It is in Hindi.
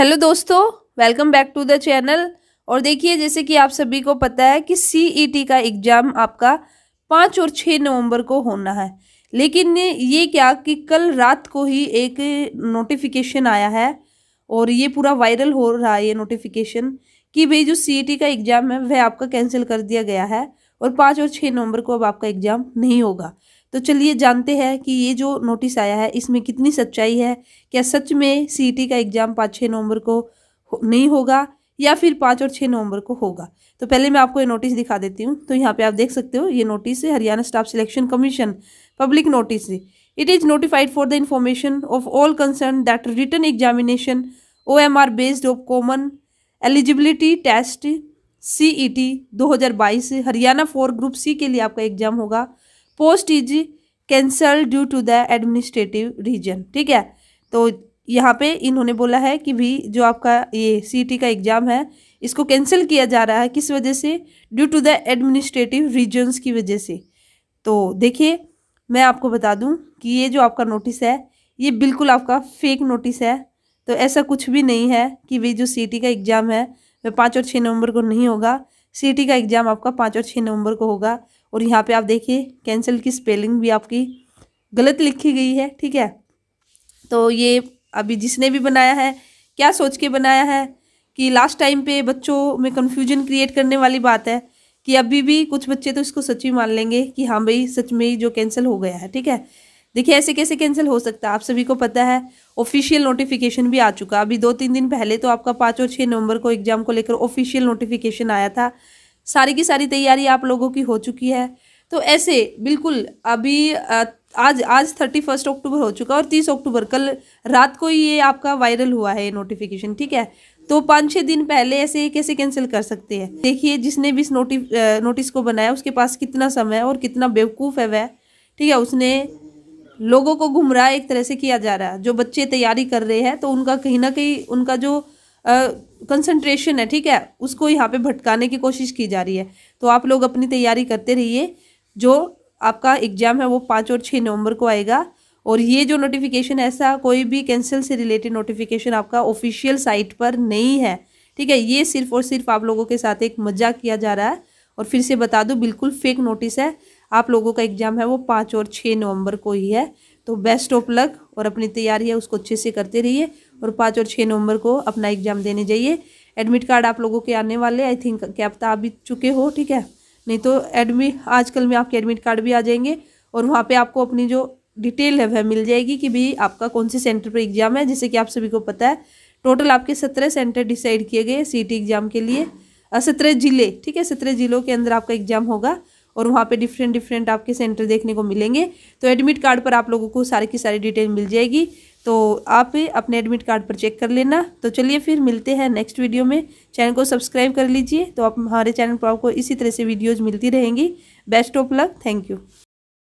हेलो दोस्तों welcome back to the channel और देखिए जैसे कि आप सभी को पता है कि सीईटी e का एग्ज़ाम आपका पाँच और छः नवंबर को होना है लेकिन ये क्या कि कल रात को ही एक नोटिफिकेशन आया है और ये पूरा वायरल हो रहा है ये नोटिफिकेशन कि भाई जो सीईटी e का एग्ज़ाम है वह आपका कैंसिल कर दिया गया है और पाँच और छः नवंबर को अब आपका एग्ज़ाम नहीं होगा तो चलिए जानते हैं कि ये जो नोटिस आया है इसमें कितनी सच्चाई है क्या सच में सी e का एग्ज़ाम पाँच छः नवंबर को नहीं होगा या फिर पाँच और छः नवंबर को होगा तो पहले मैं आपको ये नोटिस दिखा देती हूँ तो यहाँ पे आप देख सकते हो ये नोटिस है Haryana staff selection commission public notice it is notified for the information of all concern that written examination O M R based of common eligibility test C E T दो हज़ार बाईस हरियाणा फोर ग्रुप सी के लिए आपका एग्जाम होगा post is cancel due to the administrative reason ठीक है तो यहाँ पे इन्होंने बोला है कि भी जो आपका ये सी का एग्ज़ाम है इसको कैंसिल किया जा रहा है किस वजह से due to the administrative reasons की वजह से तो देखिए मैं आपको बता दूं कि ये जो आपका नोटिस है ये बिल्कुल आपका फेक नोटिस है तो ऐसा कुछ भी नहीं है कि भाई जो सी का एग्ज़ाम है वह पाँच और छः नवंबर को नहीं होगा सी का एग्ज़ाम आपका पाँच और छः नवंबर को होगा और यहाँ पे आप देखिए कैंसिल की स्पेलिंग भी आपकी गलत लिखी गई है ठीक है तो ये अभी जिसने भी बनाया है क्या सोच के बनाया है कि लास्ट टाइम पे बच्चों में कन्फ्यूजन क्रिएट करने वाली बात है कि अभी भी कुछ बच्चे तो इसको सच ही मान लेंगे कि हाँ भाई सच में ही जो कैंसिल हो गया है ठीक है देखिए ऐसे कैसे कैंसिल हो सकता है आप सभी को पता है ऑफिशियल नोटिफिकेशन भी आ चुका अभी दो तीन दिन पहले तो आपका पाँच और छः नवंबर को एग्जाम को लेकर ऑफिशियल नोटिफिकेशन आया था सारी की सारी तैयारी आप लोगों की हो चुकी है तो ऐसे बिल्कुल अभी आज आज थर्टी फर्स्ट अक्टूबर हो चुका और तीस अक्टूबर कल रात को ही ये आपका वायरल हुआ है नोटिफिकेशन ठीक है तो पाँच छः दिन पहले ऐसे कैसे कैंसिल कर सकते हैं देखिए जिसने भी इस नोटि नोटिस को बनाया उसके पास कितना समय और कितना बेवकूफ़ है वह ठीक है उसने लोगों को घुमराह एक तरह से किया जा रहा है जो बच्चे तैयारी कर रहे हैं तो उनका कहीं ना कहीं उनका जो कंसंट्रेशन है ठीक है उसको यहाँ पे भटकाने की कोशिश की जा रही है तो आप लोग अपनी तैयारी करते रहिए जो आपका एग्जाम है वो पाँच और छः नवंबर को आएगा और ये जो नोटिफिकेशन ऐसा कोई भी कैंसिल से रिलेटेड नोटिफिकेशन आपका ऑफिशियल साइट पर नहीं है ठीक है ये सिर्फ और सिर्फ आप लोगों के साथ एक मजाक किया जा रहा है और फिर से बता दूँ बिल्कुल फेक नोटिस है आप लोगों का एग्ज़ाम है वो पाँच और छः नवंबर को ही है तो बेस्ट ऑफ लक और अपनी तैयारी है उसको अच्छे से करते रहिए और पाँच और छः नवंबर को अपना एग्ज़ाम देने जाइए एडमिट कार्ड आप लोगों के आने वाले आई थिंक क्या पता आप चुके हो ठीक है नहीं तो एडमिट आजकल में आपके एडमिट कार्ड भी आ जाएंगे और वहाँ पे आपको अपनी जो डिटेल है वह मिल जाएगी कि भाई आपका कौन से सेंटर पर एग्ज़ाम है जैसे कि आप सभी को पता है टोटल आपके सत्रह सेंटर डिसाइड किए गए सी एग्ज़ाम के लिए सत्रह ज़िले ठीक है सत्रह ज़िलों के अंदर आपका एग्ज़ाम होगा और वहाँ पे डिफरेंट डिफरेंट आपके सेंटर देखने को मिलेंगे तो एडमिट कार्ड पर आप लोगों को सारी की सारी डिटेल मिल जाएगी तो आप अपने एडमिट कार्ड पर चेक कर लेना तो चलिए फिर मिलते हैं नेक्स्ट वीडियो में चैनल को सब्सक्राइब कर लीजिए तो आप हमारे चैनल पर आपको इसी तरह से वीडियोज़ मिलती रहेंगी best of luck thank you